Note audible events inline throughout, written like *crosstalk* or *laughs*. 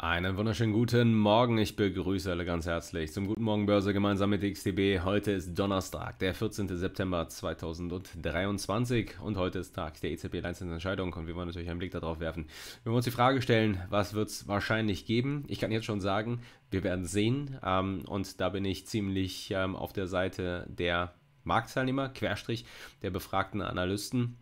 Einen wunderschönen guten Morgen. Ich begrüße alle ganz herzlich zum Guten Morgen Börse gemeinsam mit XTB. Heute ist Donnerstag, der 14. September 2023 und heute ist Tag der EZB Leitzinsentscheidung und wir wollen natürlich einen Blick darauf werfen. Wenn Wir wollen uns die Frage stellen, was wird es wahrscheinlich geben? Ich kann jetzt schon sagen, wir werden sehen ähm, und da bin ich ziemlich ähm, auf der Seite der Marktteilnehmer, Querstrich der befragten Analysten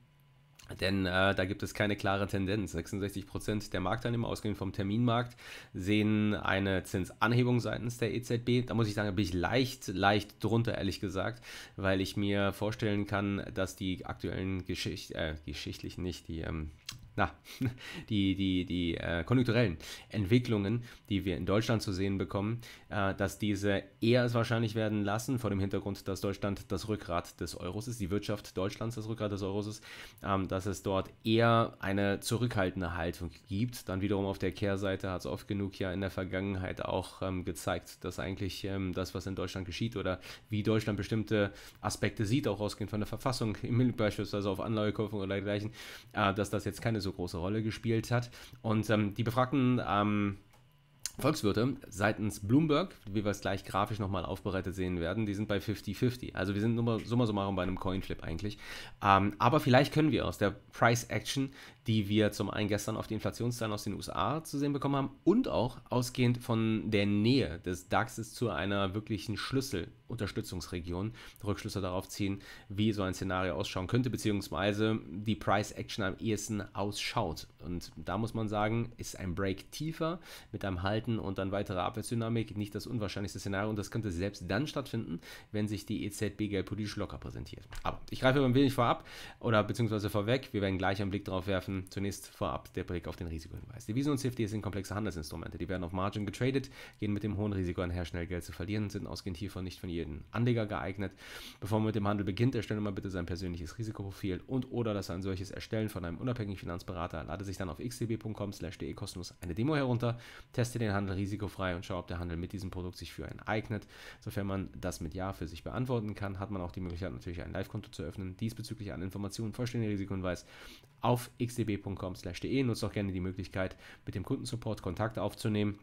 denn äh, da gibt es keine klare Tendenz. 66% Prozent der Marktteilnehmer, ausgehend vom Terminmarkt, sehen eine Zinsanhebung seitens der EZB. Da muss ich sagen, da bin ich leicht, leicht drunter, ehrlich gesagt, weil ich mir vorstellen kann, dass die aktuellen Geschicht äh, geschichtlichen, nicht die ähm, na, *laughs* die, die, die äh, konjunkturellen Entwicklungen, die wir in Deutschland zu sehen bekommen, äh, dass diese eher es wahrscheinlich werden lassen, vor dem Hintergrund, dass Deutschland das Rückgrat des Euros ist, die Wirtschaft Deutschlands das Rückgrat des Euros ist, ähm, dass es dort eher eine zurückhaltende Haltung gibt. Dann wiederum auf der Kehrseite hat es oft genug ja in der Vergangenheit auch ähm, gezeigt, dass eigentlich ähm, das, was in Deutschland geschieht oder wie Deutschland bestimmte Aspekte sieht, auch ausgehend von der Verfassung, beispielsweise auf Anleihekäufen oder dergleichen, äh, dass das jetzt keine so große Rolle gespielt hat. Und ähm, die befragten ähm, Volkswirte seitens Bloomberg, wie wir es gleich grafisch nochmal aufbereitet sehen werden, die sind bei 50-50. Also wir sind summa summarum bei einem Coinflip eigentlich. Ähm, aber vielleicht können wir aus der Price Action die wir zum einen gestern auf die Inflationszahlen aus den USA zu sehen bekommen haben und auch ausgehend von der Nähe des DAXs zu einer wirklichen Schlüsselunterstützungsregion Rückschlüsse darauf ziehen, wie so ein Szenario ausschauen könnte, beziehungsweise die Price Action am ehesten ausschaut. Und da muss man sagen, ist ein Break tiefer mit einem Halten und dann weiterer Abwärtsdynamik nicht das unwahrscheinlichste Szenario und das könnte selbst dann stattfinden, wenn sich die EZB geldpolitisch locker präsentiert. Aber ich greife ein wenig vorab oder beziehungsweise vorweg, wir werden gleich einen Blick darauf werfen, ähm, zunächst vorab der Blick auf den Risikohinweis. Devisen und CFDs sind komplexe Handelsinstrumente. Die werden auf Margin getradet, gehen mit dem hohen Risiko einher, schnell Geld zu verlieren und sind ausgehend hiervon nicht von jedem Anleger geeignet. Bevor man mit dem Handel beginnt, erstelle mal bitte sein persönliches Risikoprofil und oder das ein solches Erstellen von einem unabhängigen Finanzberater. Lade sich dann auf xdb.com/de kostenlos eine Demo herunter, teste den Handel risikofrei und schaue, ob der Handel mit diesem Produkt sich für einen eignet. Sofern man das mit Ja für sich beantworten kann, hat man auch die Möglichkeit, natürlich ein Live-Konto zu öffnen. Diesbezüglich an Informationen, vollständigen Risikohinweis auf xdb scb.com/de. Nutzt auch gerne die Möglichkeit, mit dem Kundensupport Kontakt aufzunehmen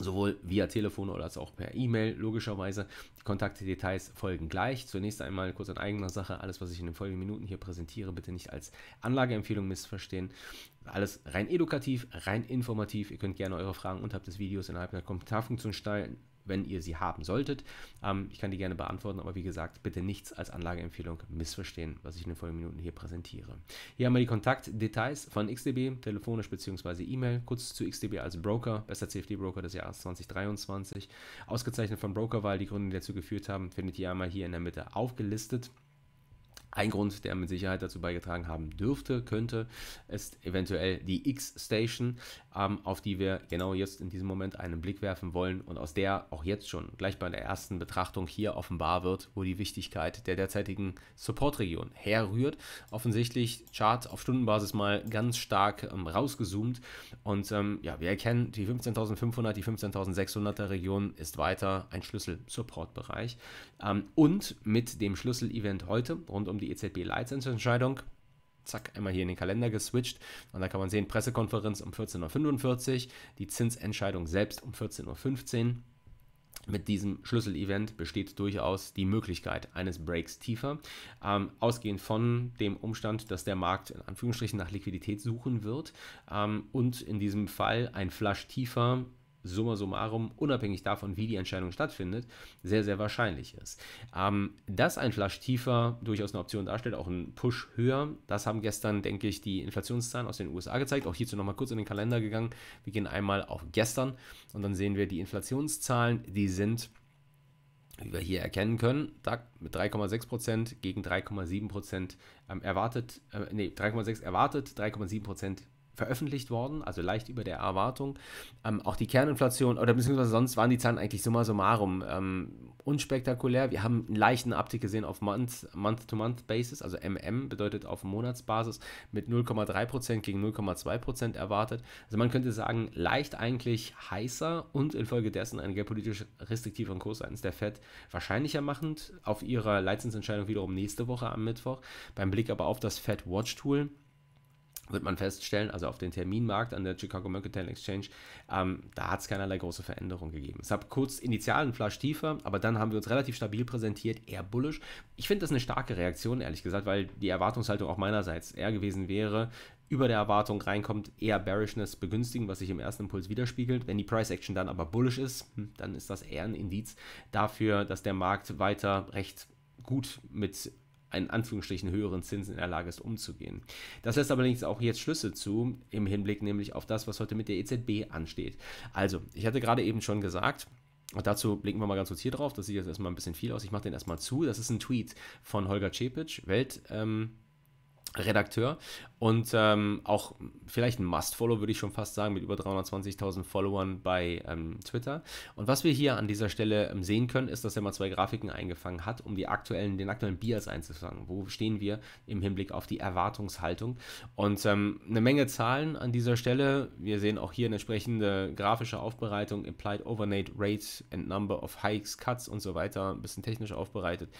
sowohl via Telefon als auch per E-Mail logischerweise. Die Kontaktdetails folgen gleich. Zunächst einmal kurz an eigener Sache, alles was ich in den folgenden Minuten hier präsentiere, bitte nicht als Anlageempfehlung missverstehen. Alles rein edukativ, rein informativ. Ihr könnt gerne eure Fragen unterhalb des Videos innerhalb der Kommentarfunktion stellen wenn ihr sie haben solltet. Ähm, ich kann die gerne beantworten, aber wie gesagt, bitte nichts als Anlageempfehlung missverstehen, was ich in den folgenden Minuten hier präsentiere. Hier haben wir die Kontaktdetails von XDB, telefonisch bzw. E-Mail. Kurz zu XDB als Broker, bester CFD-Broker des Jahres 2023. Ausgezeichnet von Brokerwahl, die Gründe, die dazu geführt haben, findet ihr einmal hier in der Mitte aufgelistet. Ein Grund, der mit Sicherheit dazu beigetragen haben dürfte, könnte, ist eventuell die X-Station, ähm, auf die wir genau jetzt in diesem Moment einen Blick werfen wollen und aus der auch jetzt schon gleich bei der ersten Betrachtung hier offenbar wird, wo die Wichtigkeit der derzeitigen Support-Region herrührt. Offensichtlich Chart auf Stundenbasis mal ganz stark ähm, rausgezoomt und ähm, ja, wir erkennen die 15.500, die 15.600er Region ist weiter ein Schlüssel-Support-Bereich ähm, und mit dem Schlüssel-Event heute rund um um die EZB-Leitzinsentscheidung. Zack, einmal hier in den Kalender geswitcht. Und da kann man sehen, Pressekonferenz um 14.45 Uhr, die Zinsentscheidung selbst um 14.15 Uhr. Mit diesem Schlüsselevent besteht durchaus die Möglichkeit eines Breaks tiefer. Ähm, ausgehend von dem Umstand, dass der Markt in Anführungsstrichen nach Liquidität suchen wird ähm, und in diesem Fall ein Flush tiefer summa summarum, unabhängig davon, wie die Entscheidung stattfindet, sehr, sehr wahrscheinlich ist. Ähm, dass ein Flasch tiefer durchaus eine Option darstellt, auch ein Push höher, das haben gestern, denke ich, die Inflationszahlen aus den USA gezeigt. Auch hierzu nochmal kurz in den Kalender gegangen. Wir gehen einmal auf gestern und dann sehen wir die Inflationszahlen, die sind wie wir hier erkennen können, mit 3,6% gegen 3,7% ähm, erwartet, äh, nee, 3,6 erwartet, 3,7% veröffentlicht worden, also leicht über der Erwartung. Ähm, auch die Kerninflation oder beziehungsweise sonst waren die Zahlen eigentlich summa summarum ähm, unspektakulär. Wir haben einen leichten Abtick gesehen auf Month-to-Month-Basis, also MM bedeutet auf Monatsbasis mit 0,3% gegen 0,2% erwartet. Also man könnte sagen, leicht eigentlich heißer und infolgedessen einen geopolitisch restriktiveren Kurs seitens der FED wahrscheinlicher machend auf ihrer Leitzinsentscheidung wiederum nächste Woche am Mittwoch. Beim Blick aber auf das FED Watch Tool wird man feststellen, also auf den Terminmarkt an der Chicago Mercantile Exchange, ähm, da hat es keinerlei große Veränderung gegeben. Es hat kurz initial einen Flash tiefer, aber dann haben wir uns relativ stabil präsentiert, eher bullisch. Ich finde das eine starke Reaktion, ehrlich gesagt, weil die Erwartungshaltung auch meinerseits eher gewesen wäre, über der Erwartung reinkommt, eher Bearishness begünstigen, was sich im ersten Impuls widerspiegelt. Wenn die Price Action dann aber bullish ist, hm, dann ist das eher ein Indiz dafür, dass der Markt weiter recht gut mit in Anführungsstrichen höheren Zinsen in der Lage ist, umzugehen. Das lässt allerdings auch jetzt Schlüsse zu, im Hinblick nämlich auf das, was heute mit der EZB ansteht. Also, ich hatte gerade eben schon gesagt, und dazu blicken wir mal ganz kurz hier drauf, das sieht jetzt erstmal ein bisschen viel aus, ich mache den erstmal zu, das ist ein Tweet von Holger Cepic, Welt... Ähm, Redakteur und ähm, auch vielleicht ein Must-Follow, würde ich schon fast sagen, mit über 320.000 Followern bei ähm, Twitter. Und was wir hier an dieser Stelle ähm, sehen können, ist, dass er mal zwei Grafiken eingefangen hat, um die aktuellen, den aktuellen Bias einzufangen. Wo stehen wir im Hinblick auf die Erwartungshaltung? Und ähm, eine Menge Zahlen an dieser Stelle. Wir sehen auch hier eine entsprechende grafische Aufbereitung, Implied Overnight Rate and Number of Hikes, Cuts und so weiter, ein bisschen technisch aufbereitet.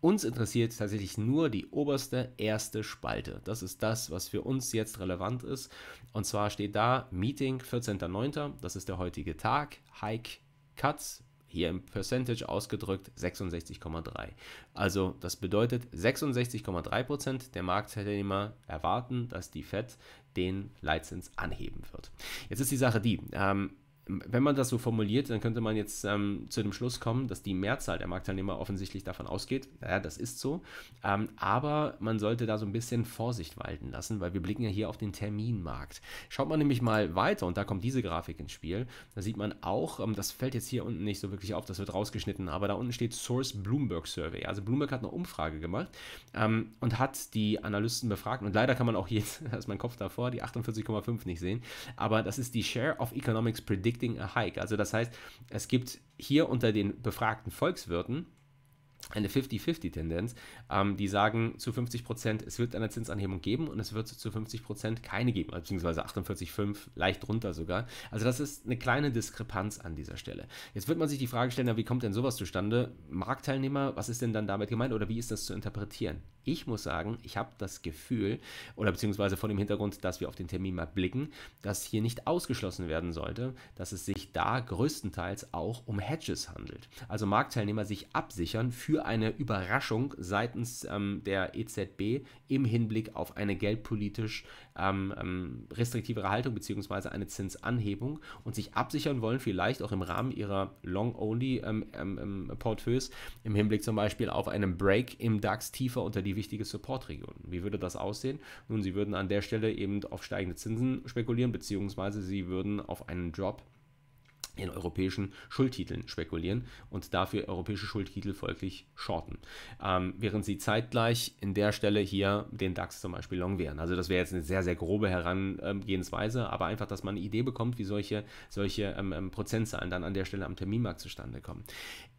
Uns interessiert tatsächlich nur die oberste erste Spalte. Das ist das, was für uns jetzt relevant ist. Und zwar steht da Meeting 14.09. Das ist der heutige Tag. Hike Cuts. Hier im Percentage ausgedrückt 66,3. Also das bedeutet 66,3% der Marktteilnehmer erwarten, dass die Fed den Leitzins anheben wird. Jetzt ist die Sache die, ähm, wenn man das so formuliert, dann könnte man jetzt ähm, zu dem Schluss kommen, dass die Mehrzahl der Marktteilnehmer offensichtlich davon ausgeht, naja, das ist so. Ähm, aber man sollte da so ein bisschen Vorsicht walten lassen, weil wir blicken ja hier auf den Terminmarkt. Schaut man nämlich mal weiter und da kommt diese Grafik ins Spiel. Da sieht man auch, ähm, das fällt jetzt hier unten nicht so wirklich auf, das wird rausgeschnitten, aber da unten steht Source Bloomberg Survey. Also Bloomberg hat eine Umfrage gemacht ähm, und hat die Analysten befragt und leider kann man auch jetzt, *laughs* da ist mein Kopf davor, die 48,5 nicht sehen, aber das ist die Share of Economics Prediction predicting a hike. Also das heißt, es gibt hier unter den befragten Volkswirten eine 50-50-Tendenz, ähm, die sagen zu 50 Prozent, es wird eine Zinsanhebung geben und es wird zu 50 Prozent keine geben, also beziehungsweise 48,5, leicht runter sogar. Also das ist eine kleine Diskrepanz an dieser Stelle. Jetzt wird man sich die Frage stellen, na, wie kommt denn sowas zustande? Marktteilnehmer, was ist denn dann damit gemeint oder wie ist das zu interpretieren? Ich muss sagen, ich habe das Gefühl, oder beziehungsweise von dem Hintergrund, dass wir auf den Termin mal blicken, dass hier nicht ausgeschlossen werden sollte, dass es sich da größtenteils auch um Hedges handelt. Also Marktteilnehmer sich absichern für eine Überraschung seitens ähm, der EZB im Hinblick auf eine geldpolitisch ähm, ähm, restriktivere Haltung bzw. eine Zinsanhebung und sich absichern wollen, vielleicht auch im Rahmen ihrer Long-Only-Portfolios, ähm, ähm, im Hinblick zum Beispiel auf einen Break im DAX tiefer unter die wichtige Supportregion. Wie würde das aussehen? Nun, sie würden an der Stelle eben auf steigende Zinsen spekulieren, beziehungsweise sie würden auf einen Drop in europäischen Schuldtiteln spekulieren und dafür europäische Schuldtitel folglich shorten. Ähm, während sie zeitgleich in der Stelle hier den DAX zum Beispiel long wären. Also das wäre jetzt eine sehr, sehr grobe Herangehensweise, aber einfach, dass man eine Idee bekommt, wie solche, solche ähm, ähm Prozentzahlen dann an der Stelle am Terminmarkt zustande kommen.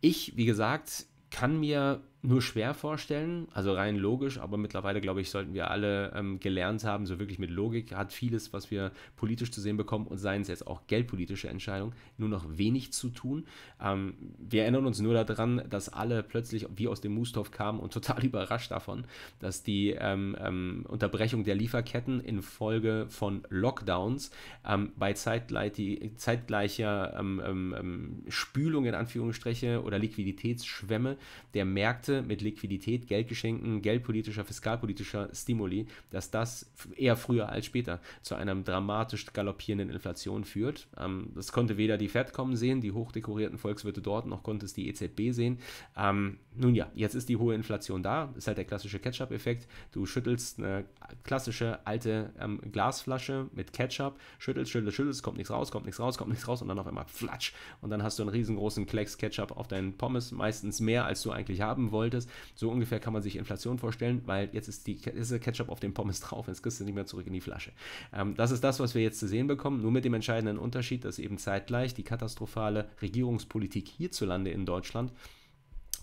Ich, wie gesagt, kann mir nur schwer vorstellen, also rein logisch, aber mittlerweile, glaube ich, sollten wir alle ähm, gelernt haben, so wirklich mit Logik hat vieles, was wir politisch zu sehen bekommen und seien es jetzt auch geldpolitische Entscheidungen, nur noch wenig zu tun. Ähm, wir erinnern uns nur daran, dass alle plötzlich wie aus dem Mustov kamen und *laughs* total überrascht davon, dass die ähm, ähm Unterbrechung der Lieferketten infolge von Lockdowns ähm, bei zeitgleich, die, zeitgleicher ähm, Spülung in Anführungsstriche oder Liquiditätsschwämme der Märkte Werte mit Liquidität, Geldgeschenken, geldpolitischer, fiskalpolitischer Stimuli, dass das eher früher als später zu einer dramatisch galoppierenden Inflation führt. Ähm, das konnte weder die Fed kommen sehen, die hochdekorierten Volkswirte dort, noch konnte es die EZB sehen. Ähm, nun ja, jetzt ist die hohe Inflation da, ist halt der klassische Ketchup-Effekt. Du schüttelst eine klassische alte ähm, Glasflasche mit Ketchup, schüttelst, schüttelst, schüttelst, kommt nichts raus, kommt nichts raus, kommt nichts raus und dann auf einmal flatsch. Und dann hast du einen riesengroßen Klecks Ketchup auf deinen Pommes, meistens mehr als du eigentlich haben wolltest wolltest. So ungefähr kann man sich Inflation vorstellen, weil jetzt ist, die, ist der Ketchup auf dem Pommes *laughs* drauf, jetzt kriegst du nicht mehr zurück in die Flasche. Ähm, das ist das, was wir jetzt zu sehen bekommen, nur mit dem entscheidenden Unterschied, dass eben zeitgleich die katastrophale Regierungspolitik hierzulande in Deutschland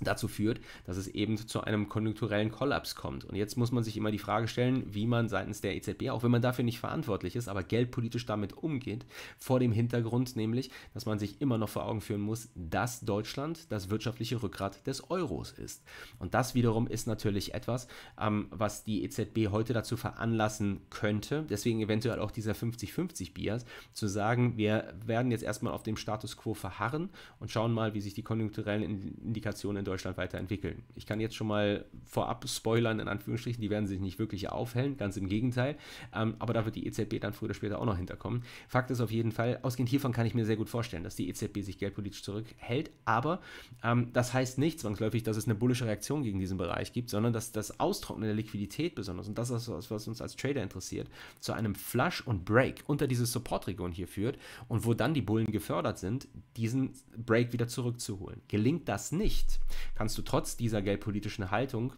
dazu führt, dass es eben zu einem konjunkturellen Kollaps kommt. Und jetzt muss man sich immer die Frage stellen, wie man seitens der EZB, auch wenn man dafür nicht verantwortlich ist, aber geldpolitisch damit umgeht, vor dem Hintergrund nämlich, dass man sich immer noch vor Augen führen muss, dass Deutschland das wirtschaftliche Rückgrat des Euros ist. Und das wiederum ist natürlich etwas, ähm, was die EZB heute dazu veranlassen könnte, deswegen eventuell auch dieser 50-50-Bias, zu sagen, wir werden jetzt erstmal auf dem Status quo verharren und schauen mal, wie sich die konjunkturellen Indikationen in Deutschland weiterentwickeln. Ich kann jetzt schon mal vorab spoilern, in Anführungsstrichen, die werden sich nicht wirklich aufhellen, ganz im Gegenteil. Ähm, aber da wird die EZB dann früher oder später auch noch hinterkommen. Fakt ist auf jeden Fall, ausgehend hiervon kann ich mir sehr gut vorstellen, dass die EZB sich geldpolitisch zurückhält. Aber ähm, das heißt nicht zwangsläufig, dass es eine bullische Reaktion gegen diesen Bereich gibt, sondern dass das Austrocknen der Liquidität besonders, und das ist das, was uns als Trader interessiert, zu einem Flush und Break unter diese Supportregion hier führt und wo dann die Bullen gefördert sind, diesen Break wieder zurückzuholen. Gelingt das nicht, kannst du trotz dieser geldpolitischen Haltung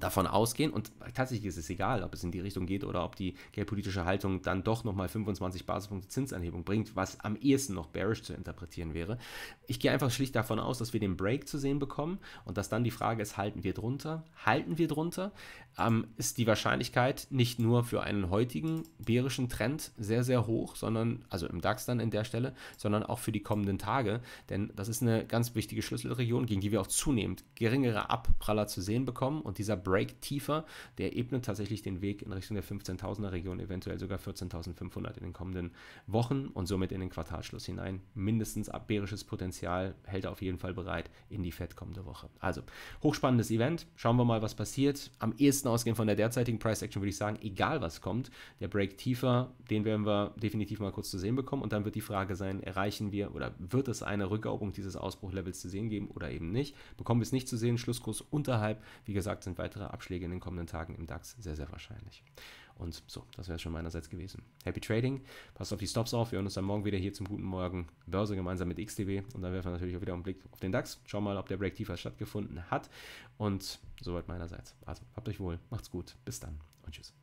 davon ausgehen und tatsächlich ist es egal, ob es in die Richtung geht oder ob die geldpolitische Haltung dann doch nochmal 25 Basispunkte Zinsanhebung bringt, was am ehesten noch bearish zu interpretieren wäre. Ich gehe einfach schlicht davon aus, dass wir den Break zu sehen bekommen und dass dann die Frage ist, halten wir drunter? Halten wir drunter? ähm, ist die Wahrscheinlichkeit nicht nur für einen heutigen bärischen Trend sehr, sehr hoch, sondern, also im DAX dann in der Stelle, sondern auch für die kommenden Tage. Denn das ist eine ganz wichtige Schlüsselregion, gegen die wir auch zunehmend geringere Abpraller zu sehen bekommen. Und dieser Break tiefer, der ebnet tatsächlich den Weg in Richtung der 15.000er Region, eventuell sogar 14.500 in den kommenden Wochen und somit in den Quartalschluss hinein. Mindestens abberisches Potenzial hält er auf jeden Fall bereit in die Fed kommende Woche. Also, hochspannendes Event. Schauen wir mal, was passiert. Am ehesten Analysten ausgehen von der derzeitigen Price Action, würde ich sagen, egal was kommt, der Break tiefer, den werden wir definitiv mal kurz zu sehen bekommen. Und dann wird die Frage sein, erreichen wir oder wird es eine Rückerobung dieses Ausbruchlevels zu sehen geben oder eben nicht? Bekommen wir es nicht zu sehen, Schlusskurs unterhalb. Wie gesagt, sind weitere Abschläge in den kommenden Tagen im DAX sehr, sehr wahrscheinlich. Und so, das wäre es schon meinerseits gewesen. Happy Trading, passt auf die Stops auf. Wir hören uns dann morgen wieder hier zum guten Morgen Börse gemeinsam mit XTB. Und dann werfen wir natürlich auch wieder einen Blick auf den DAX. Schauen mal, ob der Break tiefer stattgefunden hat. Und soweit meinerseits. Also, habt euch wohl, macht's gut, bis dann und tschüss.